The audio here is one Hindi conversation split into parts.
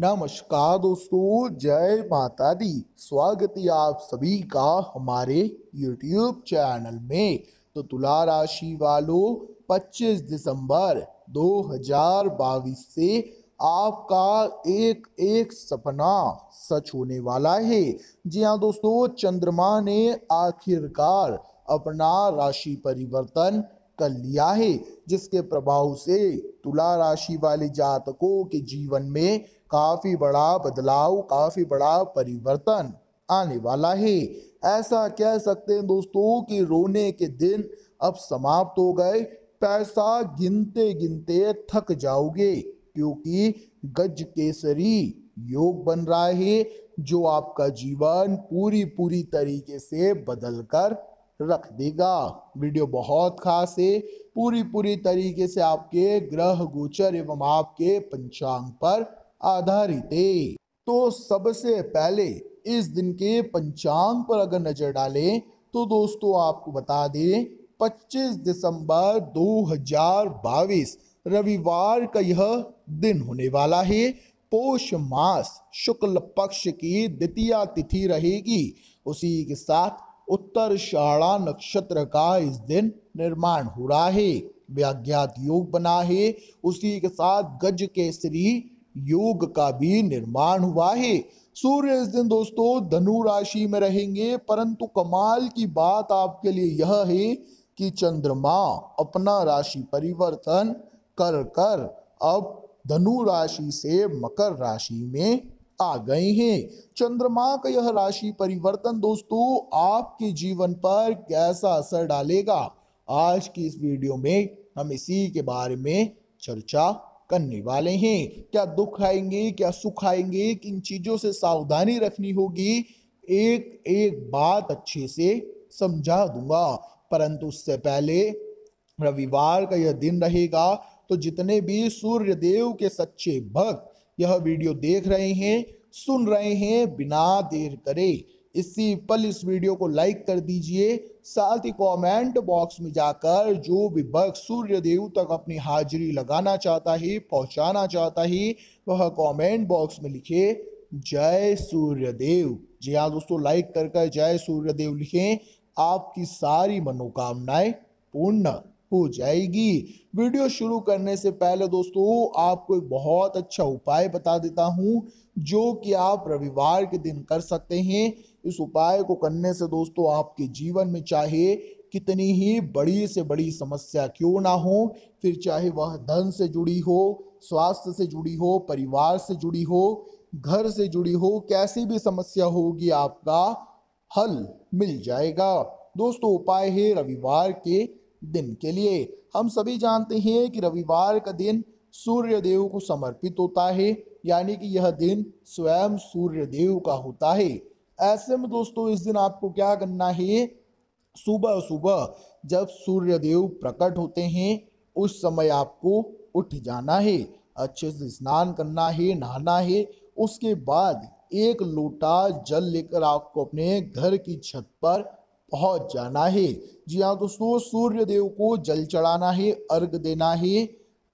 नमस्कार दोस्तों जय माता दी स्वागत है आप सभी का हमारे यूट्यूब चैनल में तो तुला राशि वालों 25 दिसंबर 2022 से आपका एक एक सपना सच होने वाला है जी हाँ दोस्तों चंद्रमा ने आखिरकार अपना राशि परिवर्तन कर लिया है जिसके प्रभाव से तुला राशि वाले जातकों के जीवन में काफ़ी बड़ा बदलाव काफ़ी बड़ा परिवर्तन आने वाला है ऐसा कह सकते हैं दोस्तों कि रोने के दिन अब समाप्त हो गए पैसा गिनते गिनते थक जाओगे क्योंकि गज केसरी योग बन रहा है जो आपका जीवन पूरी पूरी तरीके से बदल कर रख देगा वीडियो बहुत खास है पूरी पूरी तरीके से आपके ग्रह गोचर एवं आपके पंचांग पर आधारित है तो सबसे पहले इस दिन के पंचांग पर अगर नजर डालें तो दोस्तों आपको बता दें 25 दिसंबर 2022 रविवार का यह दिन होने वाला है पोष मास शुक्ल पक्ष की द्वितीय तिथि रहेगी उसी के साथ उत्तर शाड़ा नक्षत्र का इस दिन निर्माण हो रहा है व्याज्ञात योग बना है उसी के साथ गज केसरी योग का भी निर्माण हुआ है सूर्य इस दिन दोस्तों धनु राशि में रहेंगे परंतु कमाल की बात आपके लिए यह है कि चंद्रमा अपना राशि परिवर्तन कर कर अब धनु राशि से मकर राशि में आ गए हैं चंद्रमा का यह राशि परिवर्तन दोस्तों आपके जीवन पर कैसा असर डालेगा आज की इस वीडियो में हम इसी के बारे में चर्चा करने वाले हैं क्या दुख आएंगे क्या सुख आएंगे किन चीज़ों से सावधानी रखनी होगी एक एक बात अच्छे से समझा दूंगा परंतु उससे पहले रविवार का यह दिन रहेगा तो जितने भी सूर्य देव के सच्चे भक्त यह वीडियो देख रहे हैं सुन रहे हैं बिना देर करे इसी पल इस वीडियो को लाइक कर दीजिए साथ ही कमेंट बॉक्स में जाकर जो भी भक्त सूर्य देव तक अपनी हाजिरी लगाना चाहता है पहुंचाना चाहता है वह कमेंट बॉक्स में लिखे जय सूर्य देव जी हाँ दोस्तों लाइक कर कर जय सूर्य देव लिखें आपकी सारी मनोकामनाएं पूर्ण हो जाएगी वीडियो शुरू करने से पहले दोस्तों आपको एक बहुत अच्छा उपाय बता देता हूँ जो कि आप रविवार के दिन कर सकते हैं इस उपाय को करने से दोस्तों आपके जीवन में चाहे कितनी ही बड़ी से बड़ी समस्या क्यों ना हो फिर चाहे वह धन से जुड़ी हो स्वास्थ्य से जुड़ी हो परिवार से जुड़ी हो घर से जुड़ी हो कैसी भी समस्या होगी आपका हल मिल जाएगा दोस्तों उपाय है रविवार के दिन के लिए हम सभी जानते हैं कि रविवार का दिन सूर्य देव को समर्पित होता है यानी कि यह दिन स्वयं सूर्य देव का होता है ऐसे में दोस्तों इस दिन आपको क्या करना है सुबह सुबह जब सूर्यदेव प्रकट होते हैं उस समय आपको उठ जाना है अच्छे से स्नान करना है नहाना है उसके बाद एक लोटा जल लेकर आपको अपने घर की छत पर पहुंच जाना है जी हाँ दोस्तों सूर्य देव को जल चढ़ाना है अर्घ देना है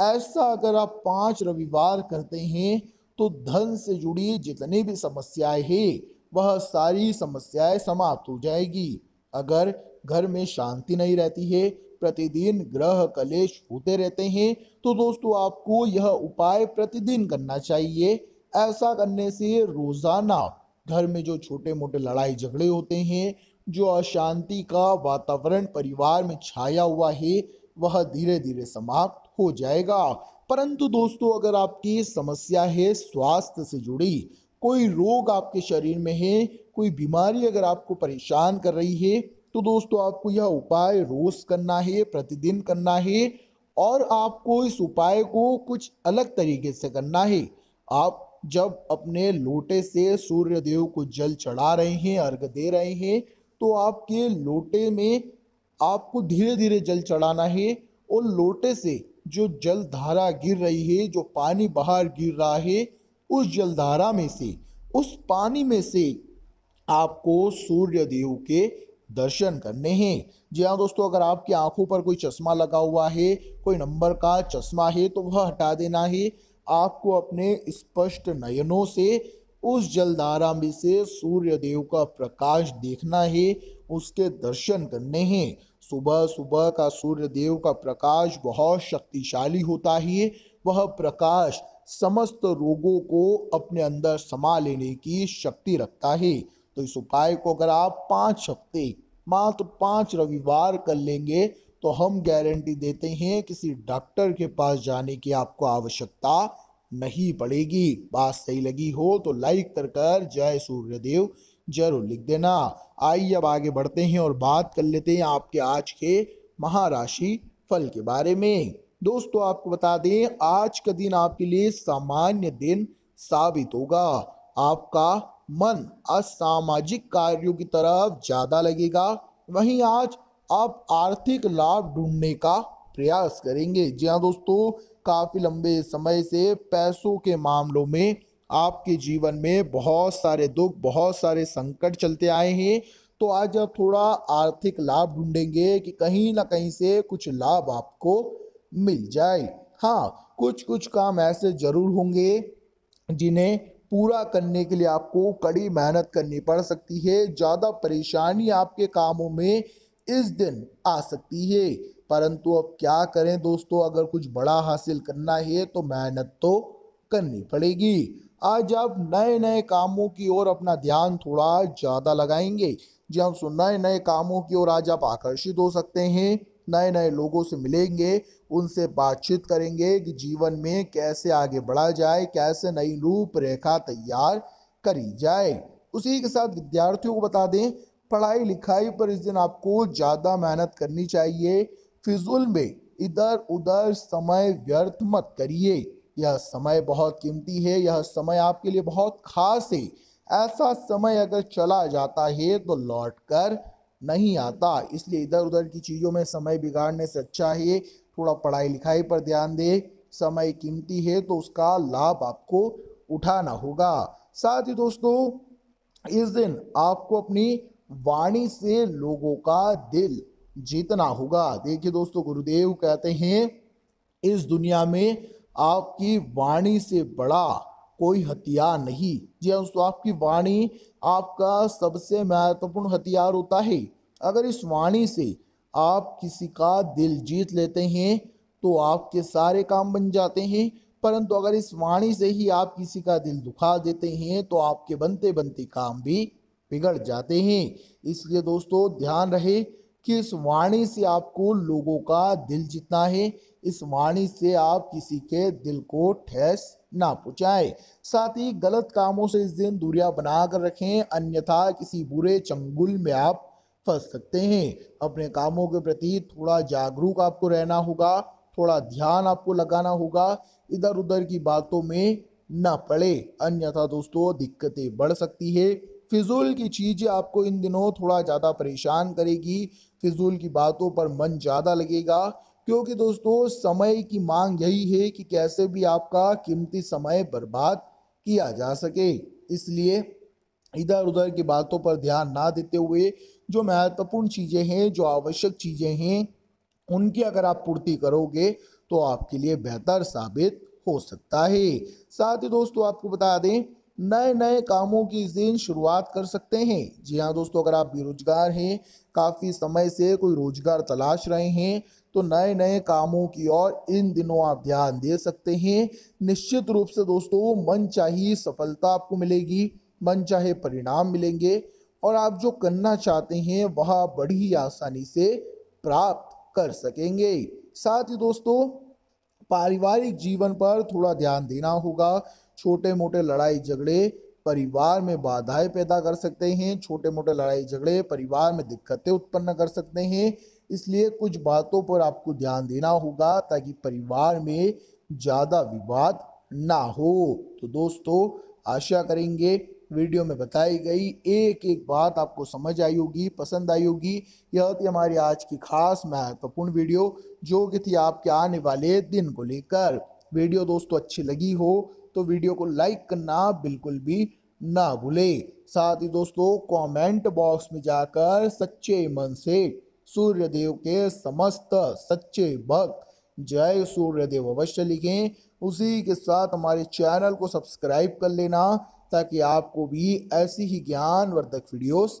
ऐसा अगर आप पांच रविवार करते हैं तो धन से जुड़ी जितनी भी समस्याएं हैं वह सारी समस्याएं समाप्त हो जाएगी अगर घर में शांति नहीं रहती है प्रतिदिन ग्रह कलेश होते रहते हैं तो दोस्तों आपको यह उपाय प्रतिदिन करना चाहिए ऐसा करने से रोजाना घर में जो छोटे मोटे लड़ाई झगड़े होते हैं जो अशांति का वातावरण परिवार में छाया हुआ है वह धीरे धीरे समाप्त हो जाएगा परंतु दोस्तों अगर आपकी समस्या है स्वास्थ्य से जुड़ी कोई रोग आपके शरीर में है कोई बीमारी अगर आपको परेशान कर रही है तो दोस्तों आपको यह उपाय रोज करना है प्रतिदिन करना है और आपको इस उपाय को कुछ अलग तरीके से करना है आप जब अपने लोटे से सूर्य देव को जल चढ़ा रहे हैं अर्घ दे रहे हैं तो आपके लोटे में आपको धीरे धीरे जल चढ़ाना है और लोटे से जो जल धारा गिर रही है जो पानी बाहर गिर रहा है उस जलधारा में से उस पानी में से आपको सूर्य देव के दर्शन करने हैं जी हाँ दोस्तों अगर आपकी आंखों पर कोई चश्मा लगा हुआ है कोई नंबर का चश्मा है तो वह हटा देना है आपको अपने स्पष्ट नयनों से उस जलधारा में से सूर्य देव का प्रकाश देखना है उसके दर्शन करने हैं सुबह सुबह का सूर्य देव का प्रकाश बहुत शक्तिशाली होता है वह प्रकाश समस्त रोगों को अपने अंदर समा लेने की शक्ति रखता है तो इस उपाय को अगर आप पाँच हफ्ते मात्र पांच पाँच रविवार कर लेंगे तो हम गारंटी देते हैं किसी डॉक्टर के पास जाने की आपको आवश्यकता नहीं पड़ेगी बात सही लगी हो तो लाइक कर कर जय सूर्यदेव जरूर लिख देना आइए अब आगे बढ़ते हैं और बात कर लेते हैं आपके आज के महाराशि फल के बारे में दोस्तों आपको बता दें आज का दिन आपके लिए सामान्य दिन साबित होगा आपका मन असामाजिक कार्यों की तरफ ज़्यादा लगेगा वहीं आज आप आर्थिक लाभ ढूंढने का प्रयास करेंगे जी हाँ दोस्तों काफ़ी लंबे समय से पैसों के मामलों में आपके जीवन में बहुत सारे दुख बहुत सारे संकट चलते आए हैं तो आज आप थोड़ा आर्थिक लाभ ढूंढेंगे कि कहीं ना कहीं से कुछ लाभ आपको मिल जाए हाँ कुछ कुछ काम ऐसे जरूर होंगे जिन्हें पूरा करने के लिए आपको कड़ी मेहनत करनी पड़ सकती है ज़्यादा परेशानी आपके कामों में इस दिन आ सकती है परंतु अब क्या करें दोस्तों अगर कुछ बड़ा हासिल करना है तो मेहनत तो करनी पड़ेगी आज आप नए नए कामों की ओर अपना ध्यान थोड़ा ज़्यादा लगाएंगे जी हम हाँ, सुन नए नए कामों की ओर आज आप आकर्षित हो सकते हैं नए नए लोगों से मिलेंगे उनसे बातचीत करेंगे कि जीवन में कैसे आगे बढ़ा जाए कैसे नई रूपरेखा तैयार करी जाए उसी के साथ विद्यार्थियों को बता दें पढ़ाई लिखाई पर इस दिन आपको ज़्यादा मेहनत करनी चाहिए फिजूल में इधर उधर समय व्यर्थ मत करिए यह समय बहुत कीमती है यह समय आपके लिए बहुत खास है ऐसा समय अगर चला जाता है तो लौट कर नहीं आता इसलिए इधर उधर की चीज़ों में समय बिगाड़ने से अच्छा है थोड़ा पढ़ाई लिखाई पर ध्यान दे समय कीमती है तो उसका लाभ आपको उठाना होगा साथ ही दोस्तों इस दिन आपको अपनी वाणी से लोगों का दिल जीतना होगा देखिए दोस्तों गुरुदेव कहते हैं इस दुनिया में आपकी वाणी से बड़ा कोई हथियार नहीं जी हाँ दोस्तों आपकी वाणी आपका सबसे महत्वपूर्ण हथियार होता है अगर इस वाणी से आप किसी का दिल जीत लेते हैं तो आपके सारे काम बन जाते हैं परंतु अगर इस वाणी से ही आप किसी का दिल दुखा देते हैं तो आपके बनते बनते काम भी बिगड़ जाते हैं इसलिए दोस्तों ध्यान रहे कि इस वाणी से आपको लोगों का दिल जीतना है इस वाणी से आप किसी के दिल को ठेस ना पहुँचाएँ साथ ही गलत कामों से इस दिन दूरिया बना कर रखें अन्यथा किसी बुरे चंगुल में आप फंस सकते हैं अपने कामों के प्रति थोड़ा जागरूक आपको रहना होगा थोड़ा ध्यान आपको लगाना होगा इधर उधर की बातों में न पड़े अन्यथा दोस्तों दिक्कतें बढ़ सकती है फिजूल की चीज़ें आपको इन दिनों थोड़ा ज़्यादा परेशान करेगी फिजूल की बातों पर मन ज़्यादा लगेगा क्योंकि दोस्तों समय की मांग यही है कि कैसे भी आपका कीमती समय बर्बाद किया जा सके इसलिए इधर उधर की बातों पर ध्यान ना देते हुए जो महत्वपूर्ण चीज़ें हैं जो आवश्यक चीज़ें हैं उनकी अगर आप पूर्ति करोगे तो आपके लिए बेहतर साबित हो सकता है साथ ही दोस्तों आपको बता दें नए नए कामों की इस दिन शुरुआत कर सकते हैं जी हाँ दोस्तों अगर आप बेरोजगार हैं काफ़ी समय से कोई रोजगार तलाश रहे हैं तो नए नए कामों की ओर इन दिनों आप ध्यान दे सकते हैं निश्चित रूप से दोस्तों मन चाहिए सफलता आपको मिलेगी मन चाहे परिणाम मिलेंगे और आप जो करना चाहते हैं वह बड़ी आसानी से प्राप्त कर सकेंगे साथ ही दोस्तों पारिवारिक जीवन पर थोड़ा ध्यान देना होगा छोटे मोटे लड़ाई झगड़े परिवार में बाधाएं पैदा कर सकते हैं छोटे मोटे लड़ाई झगड़े परिवार में दिक्कतें उत्पन्न कर सकते हैं इसलिए कुछ बातों पर आपको ध्यान देना होगा ताकि परिवार में ज़्यादा विवाद ना हो तो दोस्तों आशा करेंगे वीडियो में बताई गई एक एक बात आपको समझ आई होगी पसंद आई होगी यह थी हमारी आज की खास महत्वपूर्ण वीडियो जो कि थी आपके आने वाले दिन को लेकर वीडियो दोस्तों अच्छी लगी हो तो वीडियो को लाइक करना बिल्कुल भी ना भूले साथ ही दोस्तों कमेंट बॉक्स में जाकर सच्चे मन से सूर्यदेव के समस्त सच्चे भक्त जय सूर्यदेव अवश्य लिखें उसी के साथ हमारे चैनल को सब्सक्राइब कर लेना ताकि आपको भी ऐसी ही ज्ञानवर्धक वीडियोस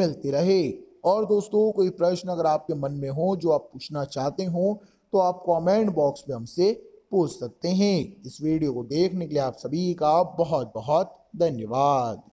मिलती रहे और दोस्तों कोई प्रश्न अगर आपके मन में हो जो आप पूछना चाहते हो तो आप कमेंट बॉक्स में हमसे पूछ सकते हैं इस वीडियो को देखने के लिए आप सभी का बहुत बहुत धन्यवाद